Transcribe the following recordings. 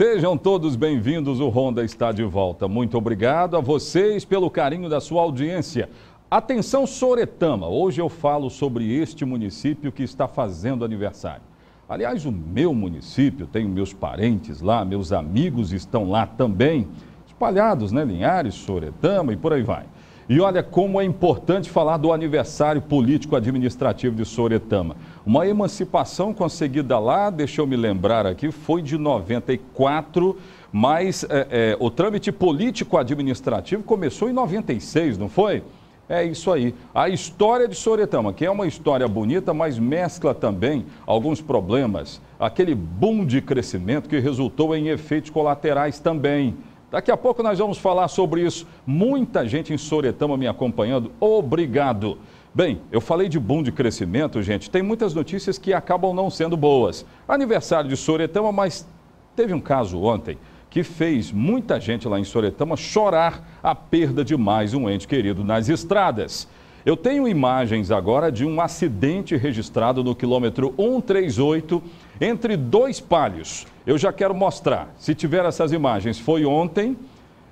Sejam todos bem-vindos, o Honda está de volta. Muito obrigado a vocês pelo carinho da sua audiência. Atenção Soretama, hoje eu falo sobre este município que está fazendo aniversário. Aliás, o meu município, tenho meus parentes lá, meus amigos estão lá também, espalhados, né? Linhares, Soretama e por aí vai. E olha como é importante falar do aniversário político-administrativo de Soretama. Uma emancipação conseguida lá, deixa eu me lembrar aqui, foi de 94, mas é, é, o trâmite político-administrativo começou em 96, não foi? É isso aí. A história de Soretama, que é uma história bonita, mas mescla também alguns problemas. Aquele boom de crescimento que resultou em efeitos colaterais também. Daqui a pouco nós vamos falar sobre isso. Muita gente em Soretama me acompanhando. Obrigado. Bem, eu falei de boom de crescimento, gente. Tem muitas notícias que acabam não sendo boas. Aniversário de Soretama, mas teve um caso ontem que fez muita gente lá em Soretama chorar a perda de mais um ente querido nas estradas. Eu tenho imagens agora de um acidente registrado no quilômetro 138 entre dois palhos. Eu já quero mostrar. Se tiver essas imagens, foi ontem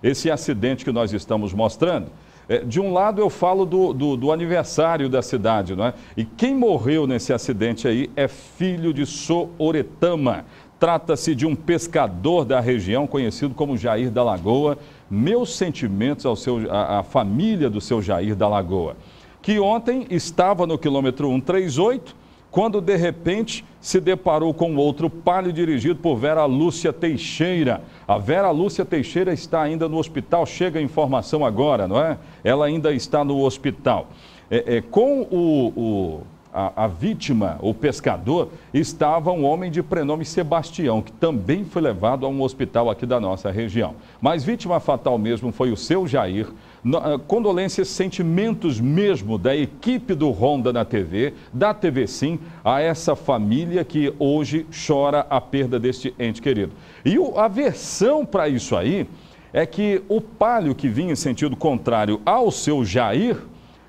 esse acidente que nós estamos mostrando. É, de um lado eu falo do, do, do aniversário da cidade, não é? E quem morreu nesse acidente aí é filho de Sooretama. Trata-se de um pescador da região conhecido como Jair da Lagoa. Meus sentimentos ao seu, à, à família do seu Jair da Lagoa, que ontem estava no quilômetro 138 quando de repente se deparou com outro palio dirigido por Vera Lúcia Teixeira. A Vera Lúcia Teixeira está ainda no hospital, chega a informação agora, não é? Ela ainda está no hospital. É, é, com o, o a, a, vítima, o pescador, estava um homem de prenome Sebastião, que também foi levado a um hospital aqui da nossa região. Mas vítima fatal mesmo foi o seu Jair, ah, condolências, sentimentos mesmo da equipe do Honda na TV, da TV Sim, a essa família que hoje chora a perda deste ente querido. E o, a versão para isso aí é que o Palio, que vinha em sentido contrário ao seu Jair,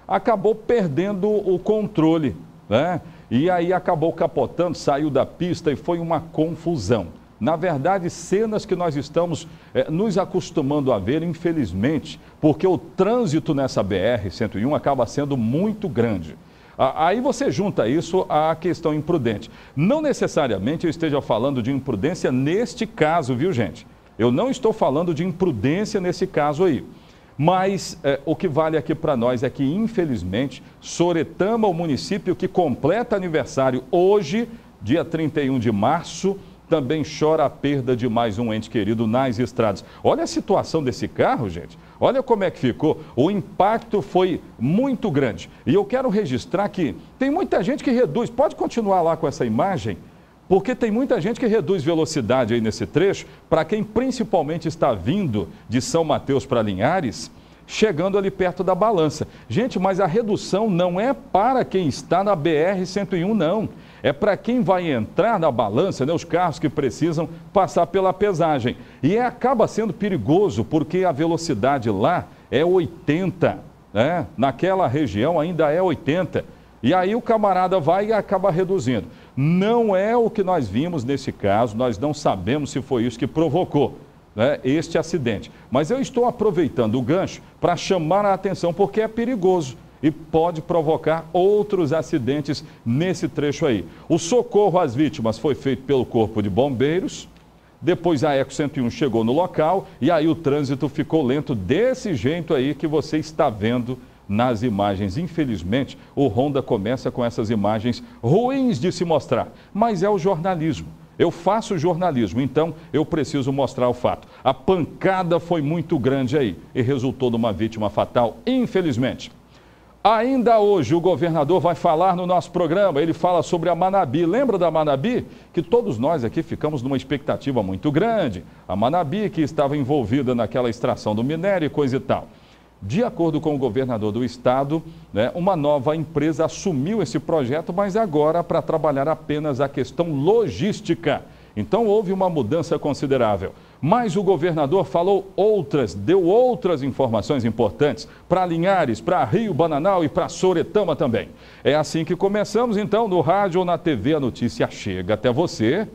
acabou perdendo o controle, né? E aí acabou capotando, saiu da pista e foi uma confusão na verdade, cenas que nós estamos eh, nos acostumando a ver, infelizmente, porque o trânsito nessa BR-101 acaba sendo muito grande. aí você junta isso à questão imprudente. Não necessariamente eu esteja falando de imprudência neste caso, viu, gente? Eu não estou falando de imprudência nesse caso aí. Mas eh, o que vale aqui para nós é que, infelizmente, Soretama, o município que completa aniversário hoje, dia 31 de março, também chora a perda de mais um ente querido nas estradas. Olha a situação desse carro, gente. Olha como é que ficou. O impacto foi muito grande. E eu quero registrar que tem muita gente que reduz. Pode continuar lá com essa imagem, porque tem muita gente que reduz velocidade aí nesse trecho. Para quem principalmente está vindo de São Mateus para Linhares, chegando ali perto da balança. Gente, mas a redução não é para quem está na BR-101, não é para quem vai entrar na balança, né, os carros que precisam passar pela pesagem. E é, acaba sendo perigoso porque a velocidade lá é 80, né? naquela região ainda é 80. E aí o camarada vai e acaba reduzindo. Não é o que nós vimos nesse caso, nós não sabemos se foi isso que provocou né, este acidente. Mas eu estou aproveitando o gancho para chamar a atenção porque é perigoso e pode provocar outros acidentes nesse trecho aí. O socorro às vítimas foi feito pelo Corpo de Bombeiros, depois a Eco 101 chegou no local e aí o trânsito ficou lento desse jeito aí que você está vendo nas imagens. Infelizmente, o Honda começa com essas imagens ruins de se mostrar, mas é o jornalismo. Eu faço jornalismo, então eu preciso mostrar o fato. A pancada foi muito grande aí e resultou numa vítima fatal, infelizmente. Ainda hoje o governador vai falar no nosso programa, ele fala sobre a Manabi. Lembra da Manabi? Que todos nós aqui ficamos numa expectativa muito grande. A Manabi que estava envolvida naquela extração do minério e coisa e tal. De acordo com o governador do estado, né, uma nova empresa assumiu esse projeto, mas agora para trabalhar apenas a questão logística. Então houve uma mudança considerável. Mas o governador falou outras, deu outras informações importantes para Linhares, para Rio Bananal e para Soretama também. É assim que começamos então no rádio ou na TV a notícia chega até você.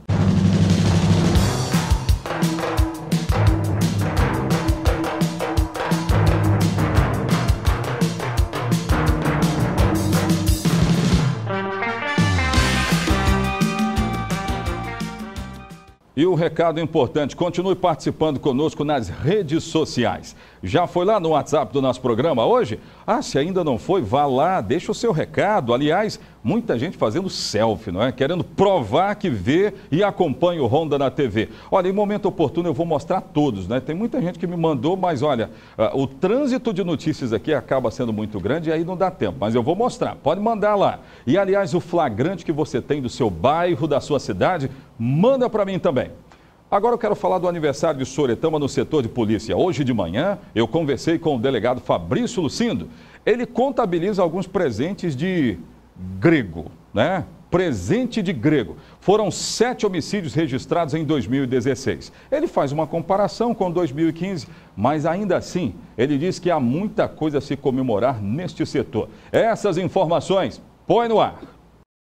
E um recado importante: continue participando conosco nas redes sociais. Já foi lá no WhatsApp do nosso programa hoje? Ah, se ainda não foi, vá lá, deixa o seu recado. Aliás, muita gente fazendo selfie, não é? Querendo provar que vê e acompanha o Honda na TV. Olha, em momento oportuno eu vou mostrar todos, né? Tem muita gente que me mandou, mas olha, ah, o trânsito de notícias aqui acaba sendo muito grande e aí não dá tempo. Mas eu vou mostrar, pode mandar lá. E aliás, o flagrante que você tem do seu bairro, da sua cidade, manda para mim também. Agora eu quero falar do aniversário de Soretama no setor de polícia. Hoje de manhã eu conversei com o delegado Fabrício Lucindo. Ele contabiliza alguns presentes de grego, né? Presente de grego. Foram sete homicídios registrados em 2016. Ele faz uma comparação com 2015, mas ainda assim, ele diz que há muita coisa a se comemorar neste setor. Essas informações, põe no ar.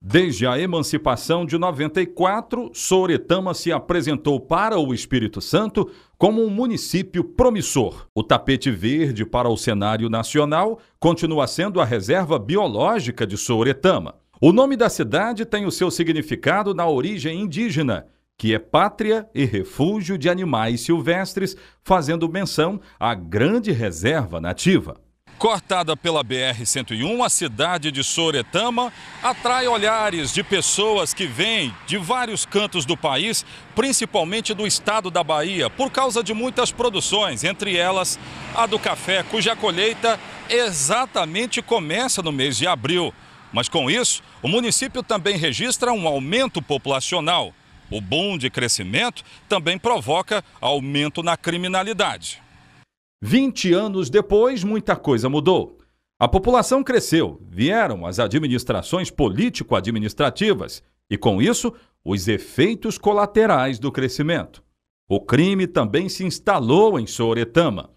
Desde a emancipação de 94, Soretama se apresentou para o Espírito Santo como um município promissor. O tapete verde para o cenário nacional continua sendo a reserva biológica de Soretama. O nome da cidade tem o seu significado na origem indígena, que é pátria e refúgio de animais silvestres, fazendo menção à grande reserva nativa. Cortada pela BR-101, a cidade de Soretama atrai olhares de pessoas que vêm de vários cantos do país, principalmente do estado da Bahia, por causa de muitas produções, entre elas a do café, cuja colheita exatamente começa no mês de abril. Mas com isso, o município também registra um aumento populacional. O boom de crescimento também provoca aumento na criminalidade. 20 anos depois, muita coisa mudou. A população cresceu, vieram as administrações político-administrativas e, com isso, os efeitos colaterais do crescimento. O crime também se instalou em Soretama.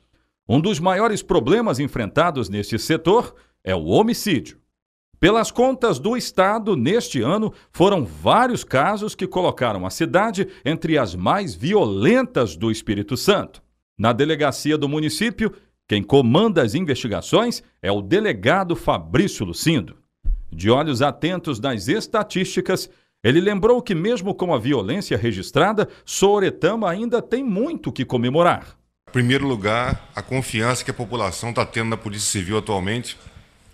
Um dos maiores problemas enfrentados neste setor é o homicídio. Pelas contas do Estado, neste ano, foram vários casos que colocaram a cidade entre as mais violentas do Espírito Santo na delegacia do município. Quem comanda as investigações é o delegado Fabrício Lucindo. De olhos atentos nas estatísticas, ele lembrou que, mesmo com a violência registrada, Sooretama ainda tem muito que comemorar. Em primeiro lugar, a confiança que a população está tendo na Polícia Civil atualmente,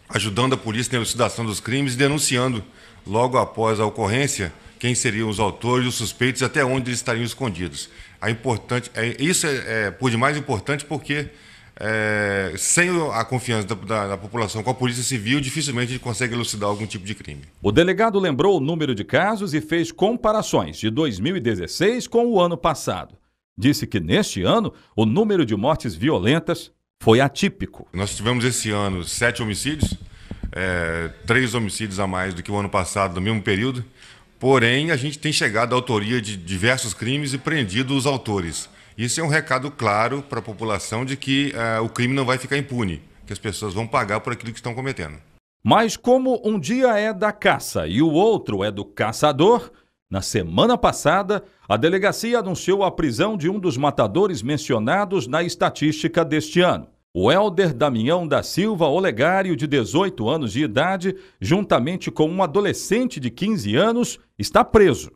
ajudando a polícia na elucidação dos crimes e denunciando, logo após a ocorrência, quem seriam os autores, os suspeitos e até onde eles estariam escondidos a é importante, é, isso é, é, por demais importante porque é, sem a confiança da, da, da, população com a Polícia Civil, dificilmente a gente consegue elucidar algum tipo de crime. O delegado lembrou o número de casos e fez comparações de 2016 com o ano passado. Disse que neste ano o número de mortes violentas foi atípico. Nós tivemos esse ano sete homicídios, é, três homicídios a mais do que o ano passado, no mesmo período. Porém, a gente tem chegado à autoria de diversos crimes e prendido os autores. Isso é um recado claro para a população de que uh, o crime não vai ficar impune, que as pessoas vão pagar por aquilo que estão cometendo. Mas como um dia é da caça e o outro é do caçador, na semana passada, a delegacia anunciou a prisão de um dos matadores mencionados na estatística deste ano. O Helder Damião da Silva Olegário, de 18 anos de idade, juntamente com um adolescente de 15 anos, está preso.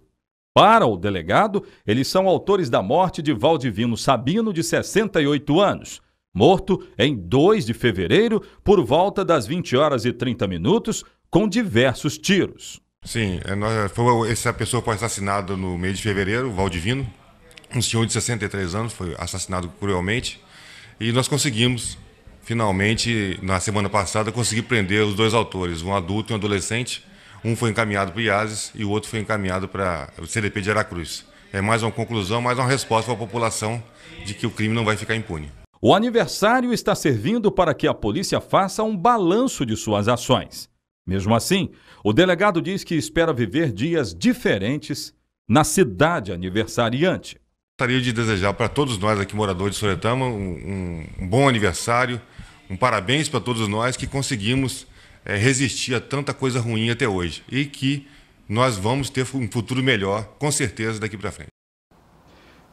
Para o delegado, eles são autores da morte de Valdivino Sabino, de 68 anos, morto em 2 de fevereiro, por volta das 20 horas e 30 minutos, com diversos tiros. Sim, é, foi, essa pessoa foi assassinada no mês de fevereiro, Valdivino. Um senhor de 63 anos foi assassinado cruelmente e nós conseguimos, finalmente, na semana passada, conseguir prender os dois autores, um adulto e um adolescente. Um foi encaminhado para Iazes IASES e o outro foi encaminhado para o CDP de Aracruz. É mais uma conclusão, mais uma resposta para a população de que o crime não vai ficar impune. O aniversário está servindo para que a polícia faça um balanço de suas ações. Mesmo assim, o delegado diz que espera viver dias diferentes na cidade aniversariante. Gostaria de desejar para todos nós aqui, moradores de Soretama, um, um bom aniversário, um parabéns para todos nós que conseguimos é, resistir a tanta coisa ruim até hoje e que nós vamos ter um futuro melhor, com certeza, daqui para frente.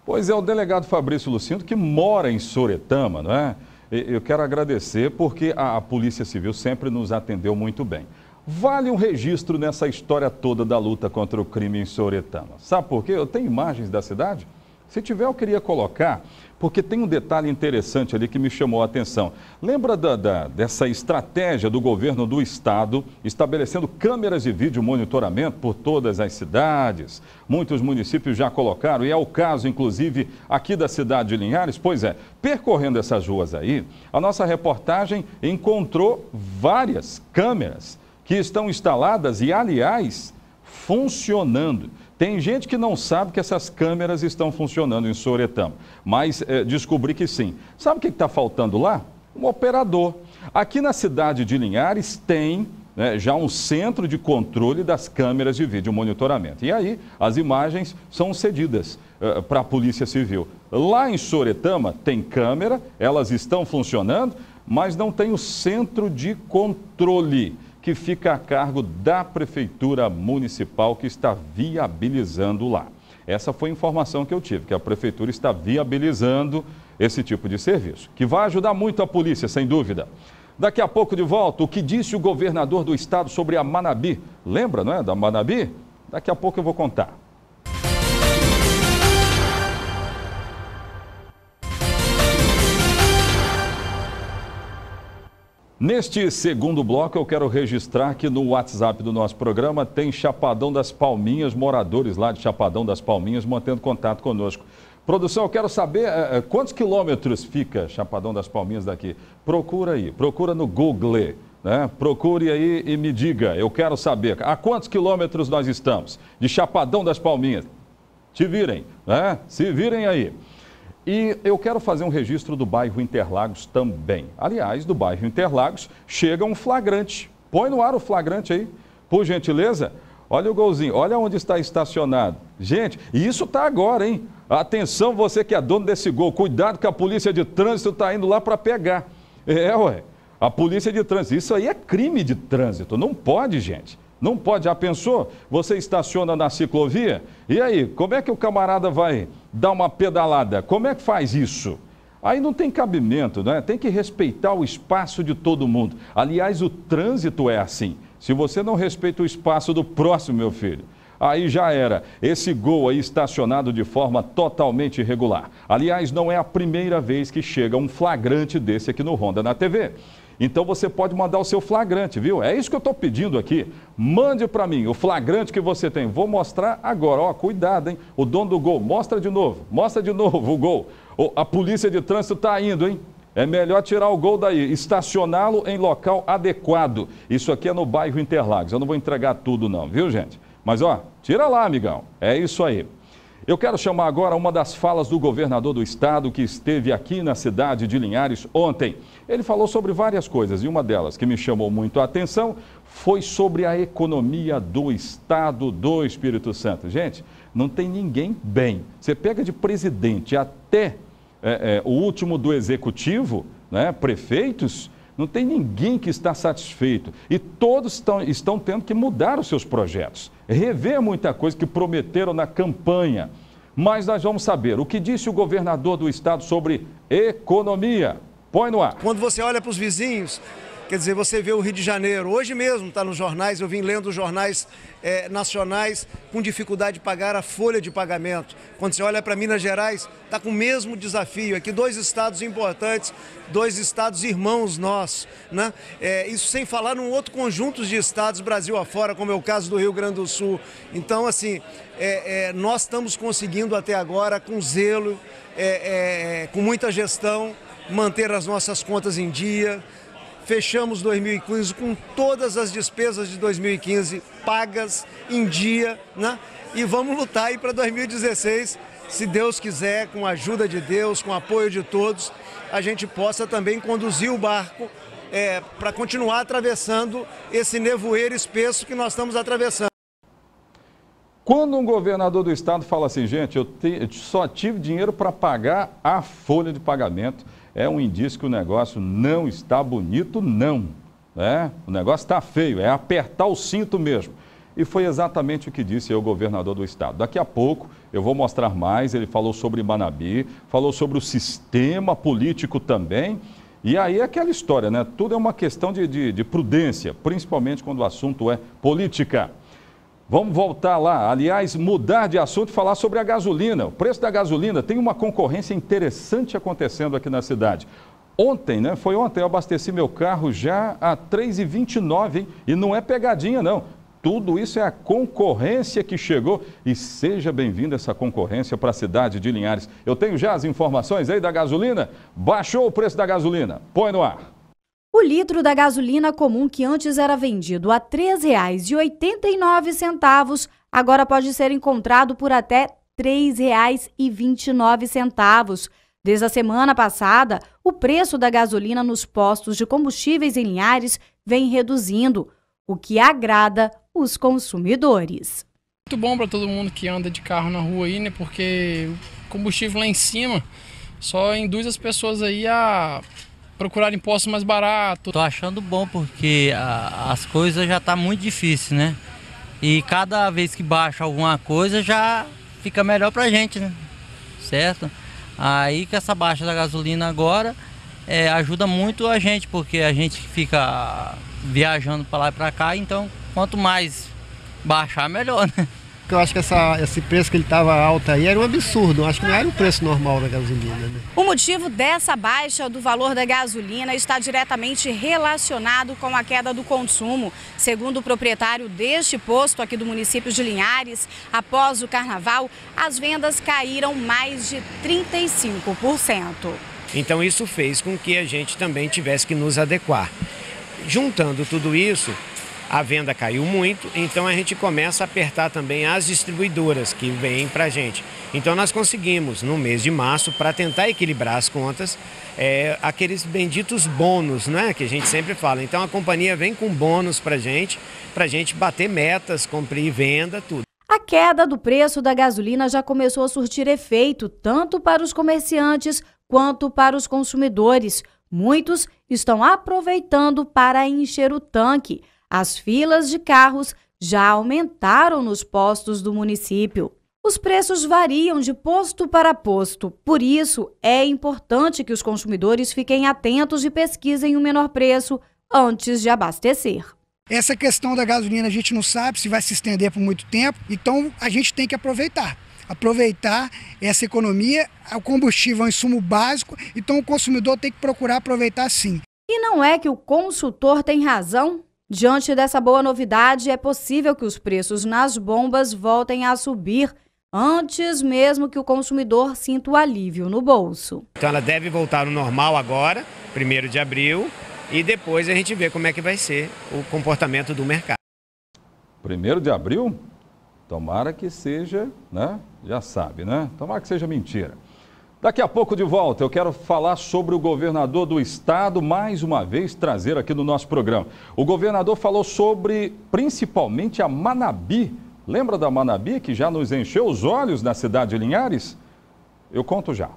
Pois é, o delegado Fabrício Lucindo, que mora em Soretama, não é? Eu quero agradecer porque a, a Polícia Civil sempre nos atendeu muito bem. Vale um registro nessa história toda da luta contra o crime em Soretama. Sabe por quê? Eu tenho imagens da cidade. Se tiver, eu queria colocar, porque tem um detalhe interessante ali que me chamou a atenção. Lembra da, da, dessa estratégia do governo do estado estabelecendo câmeras de vídeo monitoramento por todas as cidades? Muitos municípios já colocaram, e é o caso, inclusive, aqui da cidade de Linhares. Pois é, percorrendo essas ruas aí, a nossa reportagem encontrou várias câmeras que estão instaladas e, aliás, funcionando. Tem gente que não sabe que essas câmeras estão funcionando em Soretama, mas é, descobri que sim. Sabe o que está faltando lá? Um operador. Aqui na cidade de Linhares tem né, já um centro de controle das câmeras de vídeo monitoramento. E aí as imagens são cedidas uh, eh, para a Polícia Civil. Lá em Soretama tem câmera, elas estão funcionando, mas não tem o centro de controle que fica a cargo da Prefeitura Municipal que está viabilizando lá. Essa foi a informação que eu tive, que a Prefeitura está viabilizando esse tipo de serviço, que vai ajudar muito a polícia, sem dúvida. Daqui a pouco de volta, o que disse o governador do estado sobre a Manabi? Lembra, não é, da Manabi? Daqui a pouco eu vou contar. Neste segundo bloco, eu quero registrar que no WhatsApp do nosso programa tem Chapadão das Palminhas, moradores lá de Chapadão das Palminhas, mantendo contato conosco. Produção, eu quero saber uh, quantos quilômetros fica Chapadão das Palminhas daqui. Procura aí, procura no Google, né? procure aí e me diga. Eu quero saber a quantos quilômetros nós estamos de Chapadão das Palminhas. Te virem, né? Se virem aí. E eu quero fazer um registro do bairro Interlagos também. Aliás, do bairro Interlagos chega um flagrante. Põe no ar o flagrante aí, por gentileza. Olha o golzinho, olha onde está estacionado. Gente, e isso está agora, hein? Atenção, você que é dono desse gol, cuidado que a polícia de trânsito está indo lá para pegar. É, ué. A polícia de trânsito, isso aí é crime de trânsito. Não pode, gente. Não pode. Já pensou? Você estaciona na ciclovia? E aí, como é que o camarada vai dar uma pedalada. Como é que faz isso? Aí não tem cabimento, né? Tem que respeitar o espaço de todo mundo. Aliás, o trânsito é assim. Se você não respeita o espaço do próximo, meu filho, aí já era. Esse gol aí estacionado de forma totalmente irregular. Aliás, não é a primeira vez que chega um flagrante desse aqui no Honda na TV. Então você pode mandar o seu flagrante, viu? É isso que eu estou pedindo aqui. Mande para mim o flagrante que você tem. Vou mostrar agora. Ó, cuidado, hein? O dono do gol, mostra de novo. Mostra de novo o gol. a polícia de trânsito está indo, hein? É melhor tirar o gol daí, estacioná-lo em local adequado. Isso aqui é no bairro Interlagos. Eu não vou entregar tudo não, viu, gente? Mas ó, tira lá, amigão. É isso aí. Eu quero chamar agora uma das falas do governador do estado que esteve aqui na cidade de Linhares ontem. Ele falou sobre várias coisas e uma delas que me chamou muito a atenção foi sobre a economia do estado do Espírito Santo. Gente, não tem ninguém bem. Você pega de presidente até é, é, o último do executivo, né, prefeitos, não tem ninguém que está satisfeito. E todos estão, estão tendo que mudar os seus projetos rever muita coisa que prometeram na campanha. Mas nós vamos saber o que disse o governador do estado sobre economia. Põe no ar. Quando você olha para os vizinhos, Quer dizer, você vê o Rio de Janeiro, hoje mesmo está nos jornais, eu vim lendo os jornais é, nacionais com dificuldade de pagar a folha de pagamento. Quando você olha para Minas Gerais, está com o mesmo desafio. Aqui dois estados importantes, dois estados irmãos nossos. Né? É, isso sem falar num outro conjunto de estados, Brasil afora, como é o caso do Rio Grande do Sul. Então, assim, é, é nós estamos conseguindo até agora, com zelo, é, é, com muita gestão, manter as nossas contas em dia Fechamos 2015 com todas as despesas de 2015 pagas, em dia, né? E vamos lutar aí para 2016, se Deus quiser, com a ajuda de Deus, com o apoio de todos, a gente possa também conduzir o barco é, para continuar atravessando esse nevoeiro espesso que nós estamos atravessando. Quando um governador do estado fala assim, gente, eu, te, eu só tive dinheiro para pagar a folha de pagamento, é um indício que o negócio não está bonito, não. Né? O negócio está feio, é apertar o cinto mesmo. E foi exatamente o que disse o governador do estado. Daqui a pouco eu vou mostrar mais. Ele falou sobre Manabi, falou sobre o sistema político também. E aí é aquela história, né? Tudo é uma questão de, de, de prudência, principalmente quando o assunto é política. Vamos voltar lá. Aliás, mudar de assunto e falar sobre a gasolina. O preço da gasolina tem uma concorrência interessante acontecendo aqui na cidade. Ontem, né? Foi ontem, eu abasteci meu carro já a 3,29, E não é pegadinha, não. Tudo isso é a concorrência que chegou e seja bem-vinda essa concorrência para a cidade de Linhares. Eu tenho já as informações aí da gasolina. Baixou o preço da gasolina. Põe no ar. O litro da gasolina comum que antes era vendido a R$ 3,89 agora pode ser encontrado por até R$ 3,29. Desde a semana passada, o preço da gasolina nos postos de combustíveis em Linhares vem reduzindo, o que agrada os consumidores. Muito bom para todo mundo que anda de carro na rua aí, né? Porque o combustível lá em cima só induz as pessoas aí a procurar impostos mais baratos. Estou achando bom porque a, as coisas já tá muito difícil, né? E cada vez que baixa alguma coisa já fica melhor para a gente, né? Certo? Aí que essa baixa da gasolina agora é, ajuda muito a gente, porque a gente fica viajando para lá e para cá, então quanto mais baixar, melhor, né? Porque eu acho que essa, esse preço que ele estava alto aí era um absurdo. Eu acho que não era o preço normal da gasolina. Né? O motivo dessa baixa do valor da gasolina está diretamente relacionado com a queda do consumo. Segundo o proprietário deste posto aqui do município de Linhares, após o carnaval, as vendas caíram mais de 35%. Então isso fez com que a gente também tivesse que nos adequar. Juntando tudo isso, a venda caiu muito, então a gente começa a apertar também as distribuidoras que vêm para a gente. Então nós conseguimos, no mês de março, para tentar equilibrar as contas, é, aqueles benditos bônus, né, que a gente sempre fala. Então a companhia vem com bônus para a gente, para a gente bater metas, cumprir venda, tudo. A queda do preço da gasolina já começou a surtir efeito tanto para os comerciantes quanto para os consumidores. Muitos estão aproveitando para encher o tanque. As filas de carros já aumentaram nos postos do município. Os preços variam de posto para posto, por isso é importante que os consumidores fiquem atentos e pesquisem o menor preço antes de abastecer. Essa questão da gasolina a gente não sabe se vai se estender por muito tempo, então a gente tem que aproveitar. Aproveitar essa economia, o combustível é um insumo básico, então o consumidor tem que procurar aproveitar sim. E não é que o consultor tem razão? Diante dessa boa novidade, é possível que os preços nas bombas voltem a subir antes mesmo que o consumidor sinta o alívio no bolso. Então ela deve voltar ao normal agora, 1 de abril, e depois a gente vê como é que vai ser o comportamento do mercado. 1 de abril? Tomara que seja, né? Já sabe, né? Tomara que seja mentira. Daqui a pouco de volta, eu quero falar sobre o governador do estado, mais uma vez trazer aqui no nosso programa. O governador falou sobre principalmente a Manabi. Lembra da Manabi que já nos encheu os olhos na cidade de Linhares? Eu conto já.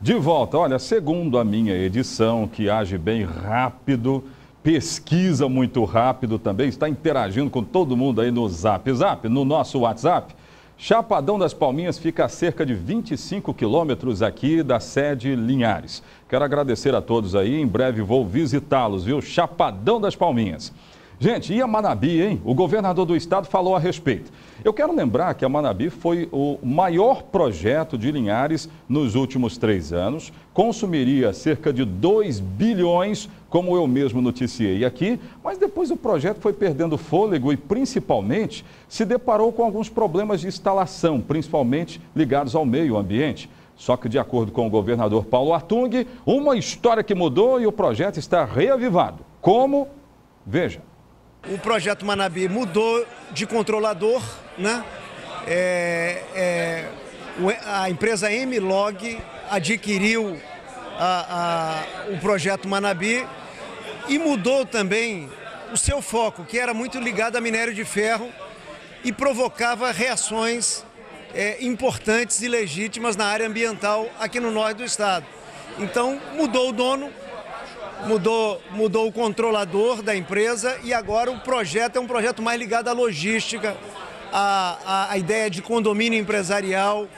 De volta, olha, segundo a minha edição, que age bem rápido, pesquisa muito rápido também, está interagindo com todo mundo aí no Zap Zap, no nosso WhatsApp. Chapadão das Palminhas fica a cerca de 25 quilômetros aqui da sede Linhares. Quero agradecer a todos aí, em breve vou visitá-los, viu? Chapadão das Palminhas. Gente, e a Manabi, hein? O governador do estado falou a respeito. Eu quero lembrar que a Manabi foi o maior projeto de Linhares nos últimos três anos, consumiria cerca de 2 bilhões como eu mesmo noticiei aqui, mas depois o projeto foi perdendo fôlego e, principalmente, se deparou com alguns problemas de instalação, principalmente ligados ao meio ambiente. Só que, de acordo com o governador Paulo Artung, uma história que mudou e o projeto está reavivado. Como? Veja. O projeto Manabi mudou de controlador, né? É, é, a empresa M-Log adquiriu a, a, o projeto Manabi e mudou também o seu foco, que era muito ligado a minério de ferro e provocava reações é, importantes e legítimas na área ambiental aqui no norte do estado. Então mudou o dono, mudou, mudou o controlador da empresa e agora o projeto é um projeto mais ligado à logística, à, à, à ideia de condomínio empresarial,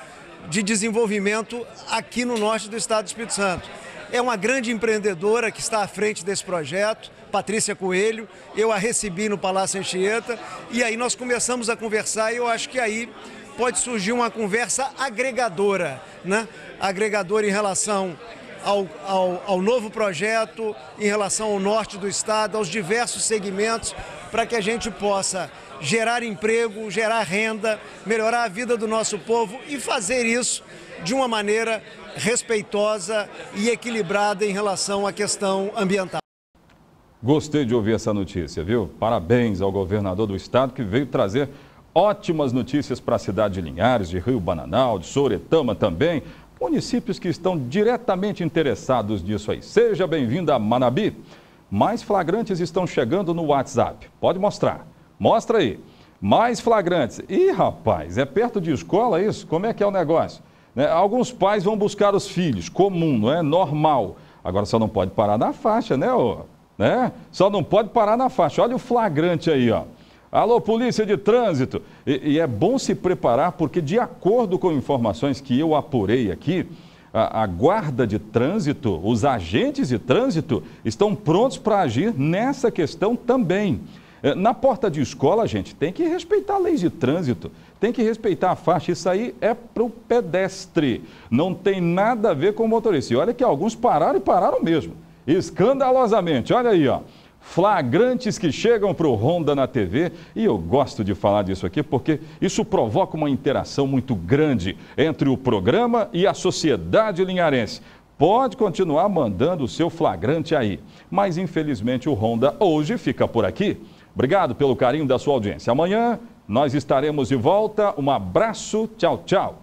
de desenvolvimento aqui no norte do estado do Espírito Santo. É uma grande empreendedora que está à frente desse projeto, Patrícia Coelho. Eu a recebi no Palácio Anchieta e aí nós começamos a conversar e eu acho que aí pode surgir uma conversa agregadora, né? Agregadora em relação ao, ao, ao, novo projeto, em relação ao norte do estado, aos diversos segmentos, para que a gente possa gerar emprego, gerar renda, melhorar a vida do nosso povo e fazer isso de uma maneira respeitosa e equilibrada em relação à questão ambiental. Gostei de ouvir essa notícia, viu? Parabéns ao governador do estado que veio trazer ótimas notícias para a cidade de Linhares, de Rio Bananal, de Soretama também, municípios que estão diretamente interessados nisso aí. Seja bem-vindo a Manabi. Mais flagrantes estão chegando no WhatsApp. Pode mostrar. Mostra aí. Mais flagrantes. Ih, rapaz, é perto de escola isso? Como é que é o negócio? Né? Alguns pais vão buscar os filhos, comum, não é? Normal. Agora só não pode parar na faixa, né, ô? Né? Só não pode parar na faixa. Olha o flagrante aí, ó. Alô, polícia de trânsito. E, e é bom se preparar, porque de acordo com informações que eu apurei aqui, a, a, guarda de trânsito, os agentes de trânsito estão prontos para agir nessa questão também. É, na porta de escola, gente, tem que respeitar leis de trânsito, tem que respeitar a faixa. Isso aí é para o pedestre, não tem nada a ver com o motorista. E olha que alguns pararam e pararam mesmo, escandalosamente. Olha aí, ó flagrantes que chegam para o Honda na TV. E eu gosto de falar disso aqui porque isso provoca uma interação muito grande entre o programa e a sociedade linharense. Pode continuar mandando o seu flagrante aí. Mas infelizmente o Honda hoje fica por aqui. Obrigado pelo carinho da sua audiência. Amanhã nós estaremos de volta. Um abraço, tchau, tchau.